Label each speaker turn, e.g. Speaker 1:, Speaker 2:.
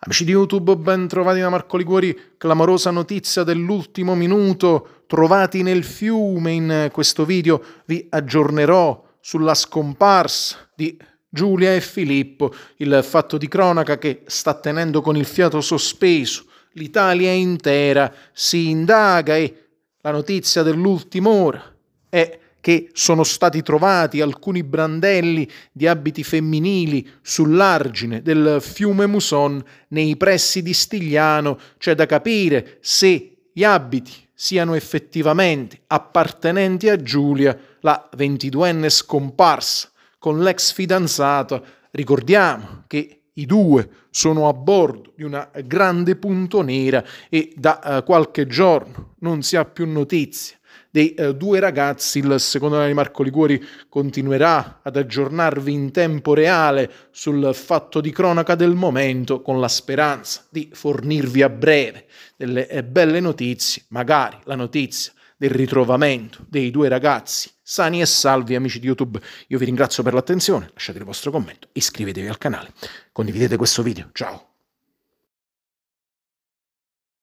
Speaker 1: Amici di YouTube, ben trovati da Marco Liguori. Clamorosa notizia dell'ultimo minuto, trovati nel fiume in questo video. Vi aggiornerò sulla scomparsa di Giulia e Filippo, il fatto di cronaca che sta tenendo con il fiato sospeso l'Italia intera. Si indaga e la notizia dell'ultima ora è che sono stati trovati alcuni brandelli di abiti femminili sull'argine del fiume Muson nei pressi di Stigliano, c'è da capire se gli abiti siano effettivamente appartenenti a Giulia, la 22enne scomparsa con l'ex fidanzata. Ricordiamo che i due sono a bordo di una grande punto nera e da eh, qualche giorno non si ha più notizia dei eh, due ragazzi. Il secondo di Marco Liguori continuerà ad aggiornarvi in tempo reale sul fatto di cronaca del momento con la speranza di fornirvi a breve delle eh, belle notizie, magari la notizia del ritrovamento dei due ragazzi sani e salvi amici di YouTube. Io vi ringrazio per l'attenzione, lasciate il vostro commento, iscrivetevi al canale, condividete questo video. Ciao!